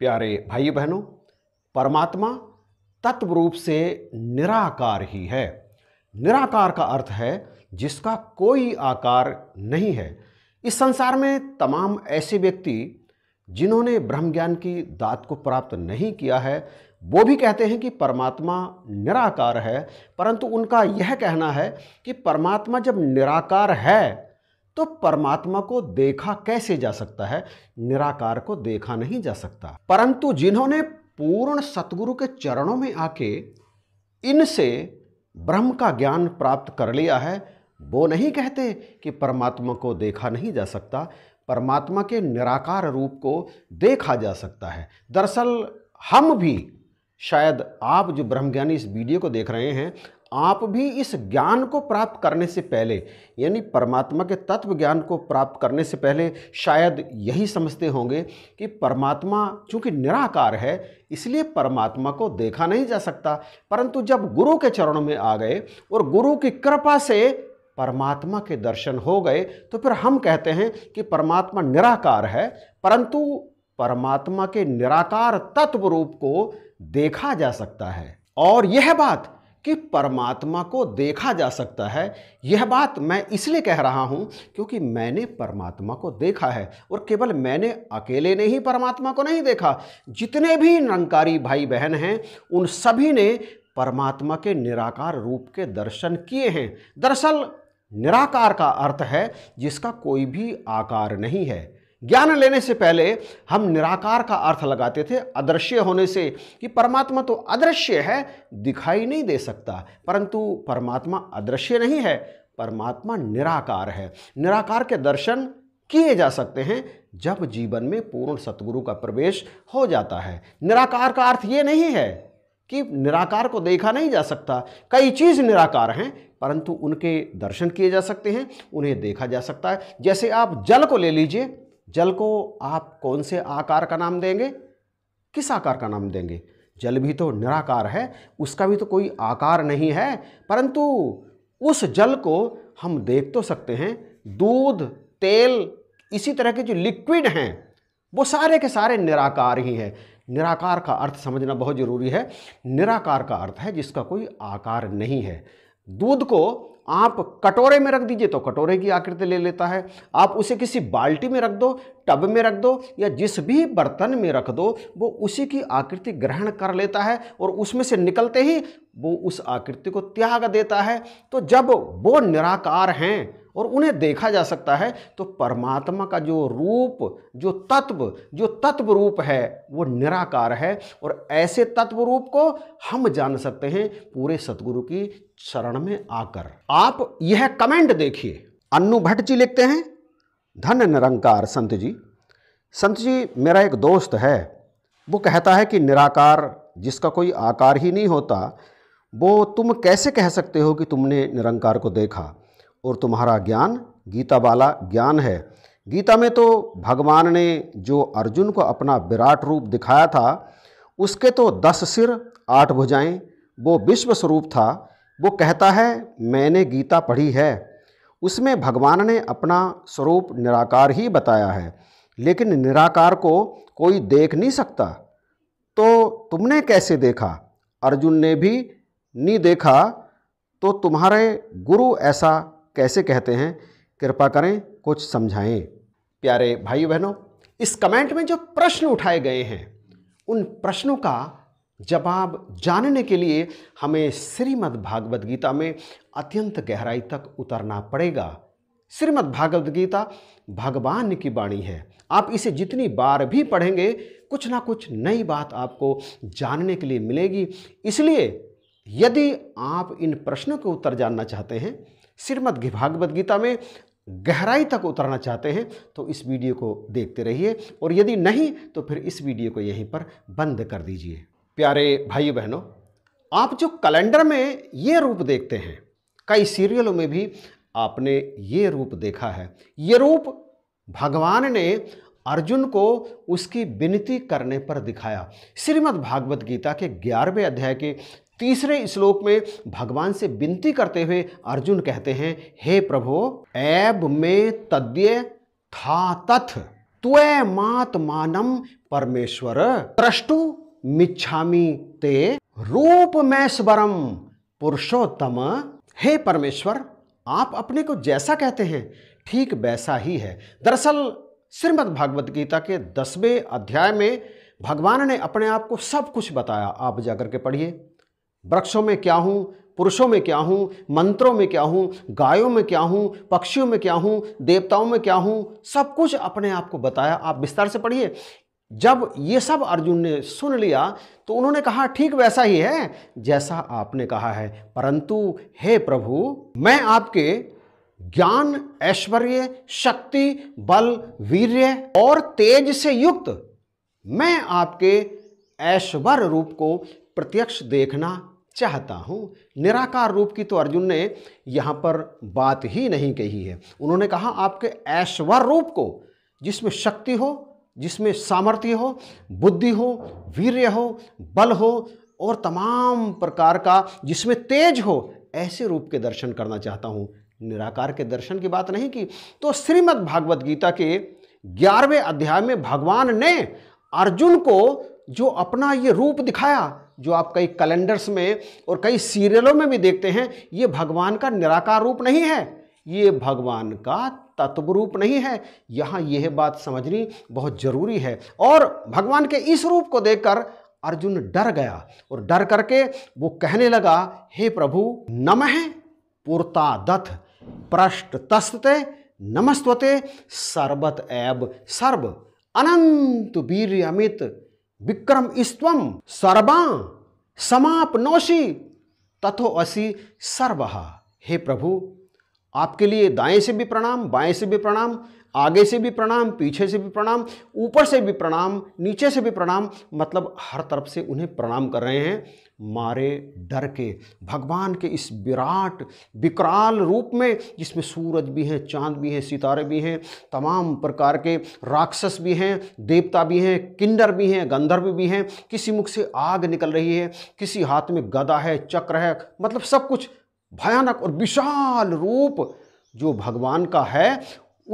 प्यारे भाई बहनों परमात्मा तत्व रूप से निराकार ही है निराकार का अर्थ है जिसका कोई आकार नहीं है इस संसार में तमाम ऐसे व्यक्ति जिन्होंने ब्रह्म ज्ञान की दात को प्राप्त नहीं किया है वो भी कहते हैं कि परमात्मा निराकार है परंतु उनका यह कहना है कि परमात्मा जब निराकार है तो परमात्मा को देखा कैसे जा सकता है निराकार को देखा नहीं जा सकता परंतु जिन्होंने पूर्ण सतगुरु के चरणों में आके इनसे ब्रह्म का ज्ञान प्राप्त कर लिया है वो नहीं कहते कि परमात्मा को देखा नहीं जा सकता परमात्मा के निराकार रूप को देखा जा सकता है दरअसल हम भी शायद आप जो ब्रह्मज्ञानी इस वीडियो को देख रहे हैं आप भी इस ज्ञान को प्राप्त करने से पहले यानी परमात्मा के तत्व ज्ञान को प्राप्त करने से पहले शायद यही समझते होंगे कि परमात्मा चूँकि निराकार है इसलिए परमात्मा को देखा नहीं जा सकता परंतु जब गुरु के चरणों में आ गए और गुरु की कृपा से परमात्मा के दर्शन हो गए तो फिर हम कहते हैं कि परमात्मा निराकार है परंतु परमात्मा के निराकार तत्व रूप को देखा जा सकता है और यह बात कि परमात्मा को देखा जा सकता है यह बात मैं इसलिए कह रहा हूँ क्योंकि मैंने परमात्मा को देखा है और केवल मैंने अकेले ने ही परमात्मा को नहीं देखा जितने भी निरंकारी भाई बहन हैं उन सभी ने परमात्मा के निराकार रूप के दर्शन किए हैं दरअसल निराकार का अर्थ है जिसका कोई भी आकार नहीं है ज्ञान लेने से पहले हम निराकार का अर्थ लगाते थे अदृश्य होने से कि परमात्मा तो अदृश्य है दिखाई नहीं दे सकता परंतु परमात्मा अदृश्य नहीं है परमात्मा निराकार है निराकार के दर्शन किए जा सकते हैं जब जीवन में पूर्ण सतगुरु का प्रवेश हो जाता है निराकार का अर्थ ये नहीं है कि निराकार को देखा नहीं जा सकता कई चीज़ निराकार हैं परंतु उनके दर्शन किए जा सकते हैं उन्हें देखा जा सकता है जैसे आप जल को ले लीजिए जल को आप कौन से आकार का नाम देंगे किस आकार का नाम देंगे जल भी तो निराकार है उसका भी तो कोई आकार नहीं है परंतु उस जल को हम देख तो सकते हैं दूध तेल इसी तरह के जो लिक्विड हैं वो सारे के सारे निराकार ही हैं निराकार का अर्थ समझना बहुत ज़रूरी है निराकार का अर्थ है जिसका कोई आकार नहीं है दूध को आप कटोरे में रख दीजिए तो कटोरे की आकृति ले लेता है आप उसे किसी बाल्टी में रख दो टब में रख दो या जिस भी बर्तन में रख दो वो उसी की आकृति ग्रहण कर लेता है और उसमें से निकलते ही वो उस आकृति को त्याग देता है तो जब वो निराकार हैं और उन्हें देखा जा सकता है तो परमात्मा का जो रूप जो तत्व जो तत्व रूप है वो निराकार है और ऐसे तत्व रूप को हम जान सकते हैं पूरे सतगुरु की शरण में आकर आप यह कमेंट देखिए अन्नु भट्ट जी लिखते हैं धन निरंकार संत जी संत जी मेरा एक दोस्त है वो कहता है कि निराकार जिसका कोई आकार ही नहीं होता वो तुम कैसे कह सकते हो कि तुमने निरंकार को देखा और तुम्हारा ज्ञान गीता वाला ज्ञान है गीता में तो भगवान ने जो अर्जुन को अपना विराट रूप दिखाया था उसके तो दस सिर आठ भुजाएं वो विश्व स्वरूप था वो कहता है मैंने गीता पढ़ी है उसमें भगवान ने अपना स्वरूप निराकार ही बताया है लेकिन निराकार को कोई देख नहीं सकता तो तुमने कैसे देखा अर्जुन ने भी नहीं देखा तो तुम्हारे गुरु ऐसा कैसे कहते हैं कृपा करें कुछ समझाएं प्यारे भाई बहनों इस कमेंट में जो प्रश्न उठाए गए हैं उन प्रश्नों का जवाब जानने के लिए हमें श्रीमद् भागवत गीता में अत्यंत गहराई तक उतरना पड़ेगा श्रीमद् भागवत गीता भगवान की वाणी है आप इसे जितनी बार भी पढ़ेंगे कुछ ना कुछ नई बात आपको जानने के लिए मिलेगी इसलिए यदि आप इन प्रश्नों के उत्तर जानना चाहते हैं श्रीमद भागवत गीता में गहराई तक उतरना चाहते हैं तो इस वीडियो को देखते रहिए और यदि नहीं तो फिर इस वीडियो को यहीं पर बंद कर दीजिए प्यारे भाई बहनों आप जो कैलेंडर में ये रूप देखते हैं कई सीरियलों में भी आपने ये रूप देखा है ये रूप भगवान ने अर्जुन को उसकी विनती करने पर दिखाया श्रीमद् भागवत गीता के ग्यारहवें अध्याय के तीसरे श्लोक में भगवान से विनती करते हुए अर्जुन कहते हैं हे प्रभो ऐब में तद्य था तथ त्वय मात्मानम परमेश्वर त्रष्टु मिच्छामी ते रूप में स्वरम पुरुषोत्तम हे परमेश्वर आप अपने को जैसा कहते हैं ठीक वैसा ही है दरअसल श्रीमद् भागवत गीता के दसवें अध्याय में भगवान ने अपने आप को सब कुछ बताया आप जाकर के पढ़िए वृक्षों में क्या हूँ पुरुषों में क्या हूँ मंत्रों में क्या हूँ गायों में क्या हूँ पक्षियों में क्या हूँ देवताओं में क्या हूँ सब कुछ अपने आप को बताया आप विस्तार से पढ़िए जब ये सब अर्जुन ने सुन लिया तो उन्होंने कहा ठीक वैसा ही है जैसा आपने कहा है परंतु हे प्रभु मैं आपके ज्ञान ऐश्वर्य शक्ति बल वीर्य और तेज से युक्त मैं आपके ऐश्वर्य रूप को प्रत्यक्ष देखना चाहता हूँ निराकार रूप की तो अर्जुन ने यहाँ पर बात ही नहीं कही है उन्होंने कहा आपके ऐश्वर रूप को जिसमें शक्ति हो जिसमें सामर्थ्य हो बुद्धि हो वीर्य हो बल हो और तमाम प्रकार का जिसमें तेज हो ऐसे रूप के दर्शन करना चाहता हूँ निराकार के दर्शन की बात नहीं की तो श्रीमद् भागवत गीता के ग्यारहवें अध्याय में भगवान ने अर्जुन को जो अपना ये रूप दिखाया जो आप कई कैलेंडर्स में और कई सीरियलों में भी देखते हैं ये भगवान का निराकार रूप नहीं है ये भगवान का तत्व रूप नहीं है यहाँ यह बात समझनी बहुत ज़रूरी है और भगवान के इस रूप को देखकर अर्जुन डर गया और डर करके वो कहने लगा हे प्रभु नमः पुरता दत्त प्रष्ट तस्ते नमस्वते सर्वत ऐब सर्व अनंत वीर अमित विक्रम इस्तम सर्वा समापनोषि तथो असी सर्व हे प्रभु आपके लिए दाएं से भी प्रणाम बाएं से भी प्रणाम आगे से भी प्रणाम पीछे से भी प्रणाम ऊपर से भी प्रणाम नीचे से भी प्रणाम मतलब हर तरफ से उन्हें प्रणाम कर रहे हैं मारे डर के भगवान के इस विराट विकराल रूप में जिसमें सूरज भी हैं चांद भी हैं सितारे भी हैं तमाम प्रकार के राक्षस भी हैं देवता भी हैं किन्नर भी हैं गंधर्व भी हैं किसी मुख से आग निकल रही है किसी हाथ में गदा है चक्र है मतलब सब कुछ भयानक और विशाल रूप जो भगवान का है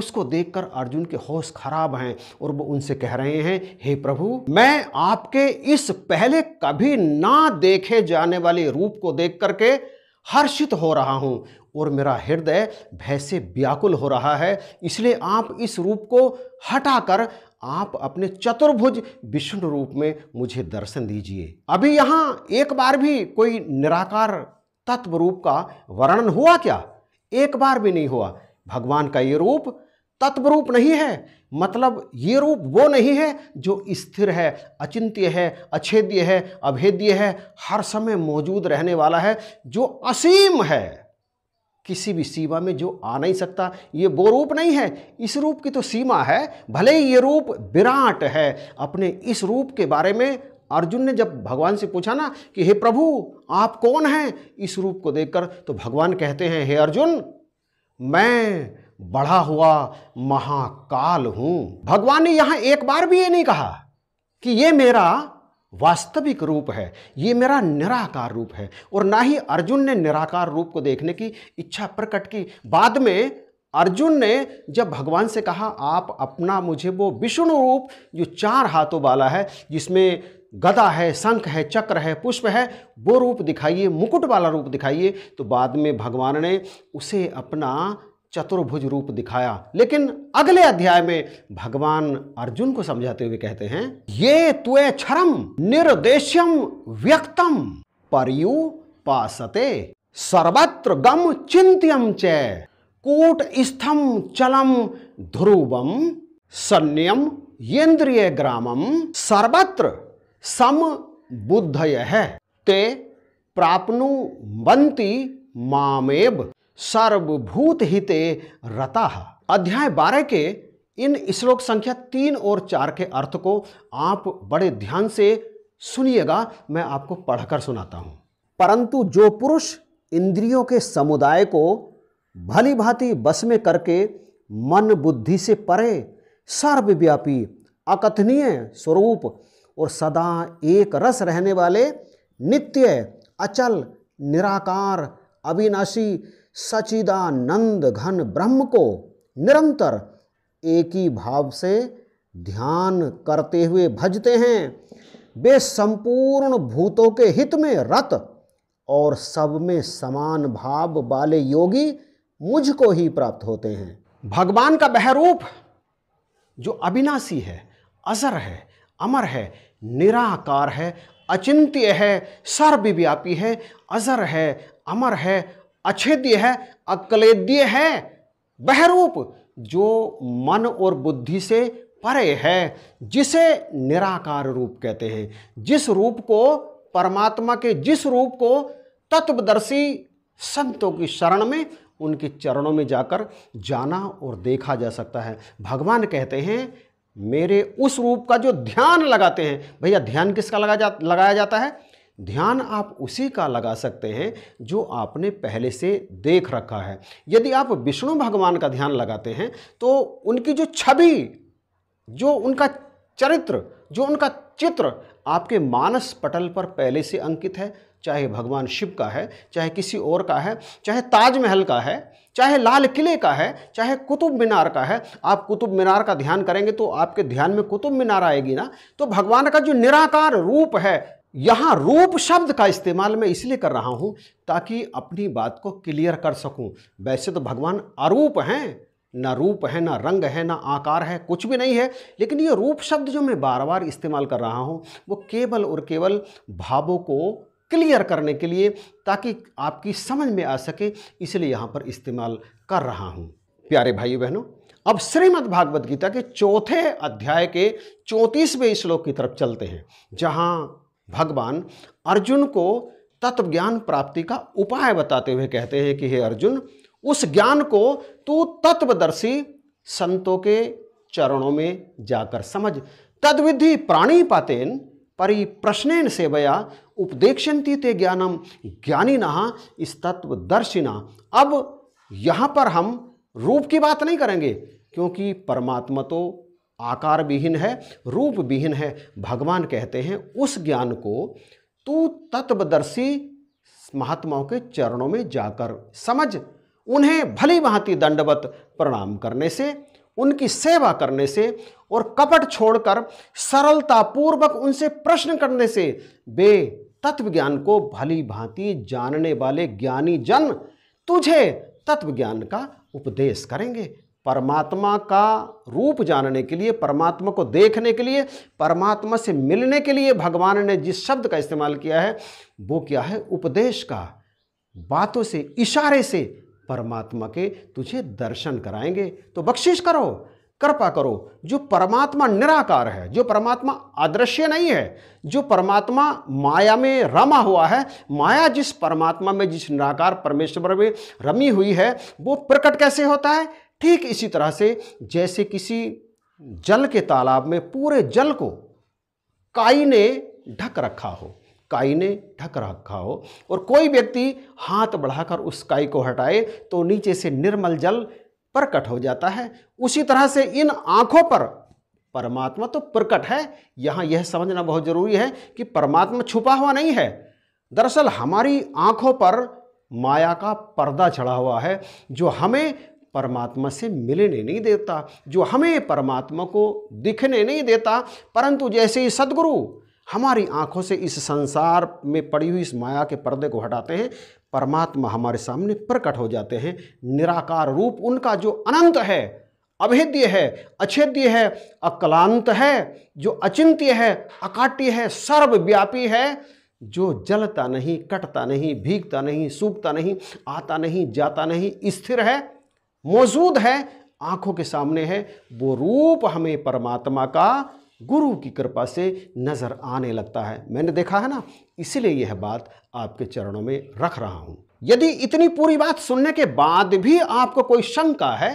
उसको देखकर अर्जुन के होश खराब हैं और वो उनसे कह रहे हैं हे प्रभु मैं आपके इस पहले कभी ना देखे जाने वाले रूप को देख करके हर्षित हो रहा हूँ और मेरा हृदय भय से व्याकुल हो रहा है इसलिए आप इस रूप को हटाकर आप अपने चतुर्भुज विष्णु रूप में मुझे दर्शन दीजिए अभी यहाँ एक बार भी कोई निराकार तत्व रूप का वर्णन हुआ क्या एक बार भी नहीं हुआ भगवान का ये रूप तत्व रूप नहीं है मतलब ये रूप वो नहीं है जो स्थिर है अचिंत्य है अछेद्य है अभेद्य है हर समय मौजूद रहने वाला है जो असीम है किसी भी सीमा में जो आ नहीं सकता ये वो रूप नहीं है इस रूप की तो सीमा है भले ही ये रूप विराट है अपने इस रूप के बारे में अर्जुन ने जब भगवान से पूछा ना कि हे प्रभु आप कौन हैं इस रूप को देखकर तो भगवान कहते हैं हे अर्जुन मैं बढ़ा हुआ महाकाल हूं भगवान ने यहां एक बार भी ये नहीं कहा कि ये मेरा वास्तविक रूप है ये मेरा निराकार रूप है और ना ही अर्जुन ने निराकार रूप को देखने की इच्छा प्रकट की बाद में अर्जुन ने जब भगवान से कहा आप अपना मुझे वो विष्णु रूप जो चार हाथों वाला है जिसमें गदा है शंख है चक्र है पुष्प है वो रूप दिखाइए मुकुट वाला रूप दिखाइए तो बाद में भगवान ने उसे अपना चतुर्भुज रूप दिखाया लेकिन अगले अध्याय में भगवान अर्जुन को समझाते हुए कहते हैं ये तुए क्षरम निर्देश्यम व्यक्तम परयु पासते सर्वत्र गम चिंत्यम च कूट स्थम चलम ध्रुवम संयम येन्द्रिय ग्रामम सर्वत्र सम बुद्धय है ते प्राप्नु बंती सर्वभूत हिते रता अध्याय बारह के इन श्लोक संख्या तीन और चार के अर्थ को आप बड़े ध्यान से सुनिएगा मैं आपको पढ़कर सुनाता हूं परंतु जो पुरुष इंद्रियों के समुदाय को भली भांति बस में करके मन बुद्धि से परे सर्वव्यापी अकथनीय स्वरूप और सदा एक रस रहने वाले नित्य अचल निराकार अविनाशी सचिदानंद घन ब्रह्म को निरंतर एक ही भाव से ध्यान करते हुए भजते हैं वे संपूर्ण भूतों के हित में रत और सब में समान भाव वाले योगी मुझको ही प्राप्त होते हैं भगवान का बहरूप जो अविनाशी है अजर है अमर है निराकार है अचिंत्य है सर्वव्यापी है अजर है अमर है अछेद्य है अकलेद्य है बहरूप जो मन और बुद्धि से परे है जिसे निराकार रूप कहते हैं जिस रूप को परमात्मा के जिस रूप को तत्वदर्शी संतों की शरण में उनके चरणों में जाकर जाना और देखा जा सकता है भगवान कहते हैं मेरे उस रूप का जो ध्यान लगाते हैं भैया ध्यान किसका लगा जा लगाया जाता है ध्यान आप उसी का लगा सकते हैं जो आपने पहले से देख रखा है यदि आप विष्णु भगवान का ध्यान लगाते हैं तो उनकी जो छवि जो उनका चरित्र जो उनका चित्र आपके मानस पटल पर पहले से अंकित है चाहे भगवान शिव का है चाहे किसी और का है चाहे ताजमहल का है चाहे लाल किले का है चाहे कुतुब मीनार का है आप कुतुब मीनार का ध्यान करेंगे तो आपके ध्यान में कुतुब मीनार आएगी ना तो भगवान का जो निराकार रूप है यहाँ रूप शब्द का इस्तेमाल मैं इसलिए कर रहा हूँ ताकि अपनी बात को क्लियर कर सकूँ वैसे तो भगवान अरूप हैं ना रूप है ना रंग है ना आकार है कुछ भी नहीं है लेकिन ये रूप शब्द जो मैं बार बार इस्तेमाल कर रहा हूँ वो केवल और केवल भावों को क्लियर करने के लिए ताकि आपकी समझ में आ सके इसलिए यहाँ पर इस्तेमाल कर रहा हूँ प्यारे भाई बहनों अब श्रीमद् भागवत गीता के चौथे अध्याय के चौंतीसवें श्लोक की तरफ चलते हैं जहाँ भगवान अर्जुन को तत्वज्ञान प्राप्ति का उपाय बताते हुए कहते हैं कि हे अर्जुन उस ज्ञान को तू तत्वदर्शी संतों के चरणों में जाकर समझ तद्विधि प्राणी पातेन परिप्रश्न सेवया उपदेक्षती ते ज्ञानम ज्ञानी नहा इस तत्वदर्शिना अब यहाँ पर हम रूप की बात नहीं करेंगे क्योंकि परमात्मा तो आकार विहीन है रूप विहीन है भगवान कहते हैं उस ज्ञान को तू तत्वदर्शी महात्माओं के चरणों में जाकर समझ उन्हें भली भांति दंडवत प्रणाम करने से उनकी सेवा करने से और कपट छोड़कर सरलतापूर्वक उनसे प्रश्न करने से वे तत्व ज्ञान को भली भांति जानने वाले ज्ञानी जन तुझे तत्व ज्ञान का उपदेश करेंगे परमात्मा का रूप जानने के लिए परमात्मा को देखने के लिए परमात्मा से मिलने के लिए भगवान ने जिस शब्द का इस्तेमाल किया है वो क्या है उपदेश का बातों से इशारे से परमात्मा के तुझे दर्शन कराएंगे तो बख्शिश करो कृपा करो जो परमात्मा निराकार है जो परमात्मा अदृश्य नहीं है जो परमात्मा माया में रमा हुआ है माया जिस परमात्मा में जिस निराकार परमेश्वर में रमी हुई है वो प्रकट कैसे होता है ठीक इसी तरह से जैसे किसी जल के तालाब में पूरे जल को काई ने ढक रखा हो काई ने ढक रखा हो और कोई व्यक्ति हाथ बढ़ाकर उस काई को हटाए तो नीचे से निर्मल जल प्रकट हो जाता है उसी तरह से इन आँखों पर परमात्मा तो प्रकट है यहाँ यह समझना बहुत ज़रूरी है कि परमात्मा छुपा हुआ नहीं है दरअसल हमारी आँखों पर माया का पर्दा चढ़ा हुआ है जो हमें परमात्मा से मिलने नहीं देता जो हमें परमात्मा को दिखने नहीं देता परंतु जैसे ही सदगुरु हमारी आंखों से इस संसार में पड़ी हुई इस माया के पर्दे को हटाते हैं परमात्मा हमारे सामने प्रकट हो जाते हैं निराकार रूप उनका जो अनंत है अभेद्य है अछेद्य है अकलांत है जो अचिंत्य है अकाट्य है सर्वव्यापी है जो जलता नहीं कटता नहीं भीगता नहीं सूखता नहीं आता नहीं जाता नहीं स्थिर है मौजूद है आंखों के सामने है वो रूप हमें परमात्मा का गुरु की कृपा से नज़र आने लगता है मैंने देखा है ना इसलिए यह बात आपके चरणों में रख रहा हूँ यदि इतनी पूरी बात सुनने के बाद भी आपको कोई शंका है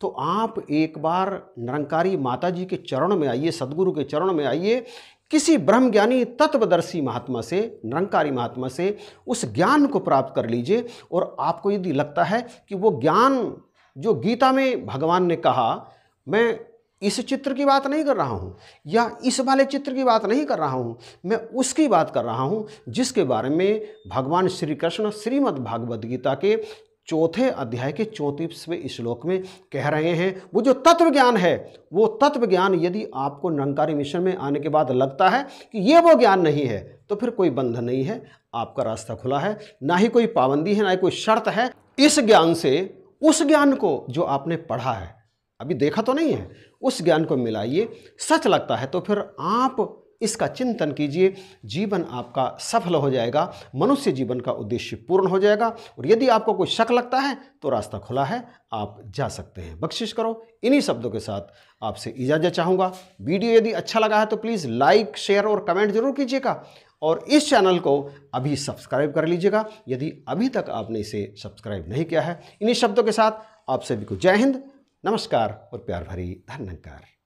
तो आप एक बार निरंकारी माता जी के चरण में आइए सदगुरु के चरण में आइए किसी ब्रह्मज्ञानी तत्वदर्शी महात्मा से निरंकारी महात्मा से उस ज्ञान को प्राप्त कर लीजिए और आपको यदि लगता है कि वो ज्ञान जो गीता में भगवान ने कहा मैं इस चित्र की बात नहीं कर रहा हूँ या इस वाले चित्र की बात नहीं कर रहा हूँ मैं उसकी बात कर रहा हूँ जिसके बारे में भगवान श्री कृष्ण श्रीमद् भागवत गीता के चौथे अध्याय के चौंतीसवें श्लोक में कह रहे हैं वो जो तत्व ज्ञान है वो तत्व ज्ञान यदि आपको नंकारी मिशन में आने के बाद लगता है कि ये वो ज्ञान नहीं है तो फिर कोई बंधन नहीं है आपका रास्ता खुला है ना ही कोई पाबंदी है ना ही कोई शर्त है इस ज्ञान से उस ज्ञान को जो आपने पढ़ा है अभी देखा तो नहीं है उस ज्ञान को मिलाइए सच लगता है तो फिर आप इसका चिंतन कीजिए जीवन आपका सफल हो जाएगा मनुष्य जीवन का उद्देश्य पूर्ण हो जाएगा और यदि आपको कोई शक लगता है तो रास्ता खुला है आप जा सकते हैं बख्शिश करो इन्हीं शब्दों के साथ आपसे इजाज़त चाहूँगा वीडियो यदि अच्छा लगा है तो प्लीज़ लाइक शेयर और कमेंट ज़रूर कीजिएगा और इस चैनल को अभी सब्सक्राइब कर लीजिएगा यदि अभी तक आपने इसे सब्सक्राइब नहीं किया है इन्हीं शब्दों के साथ आप सभी को जय हिंद नमस्कार और प्यार भरी धन्यकार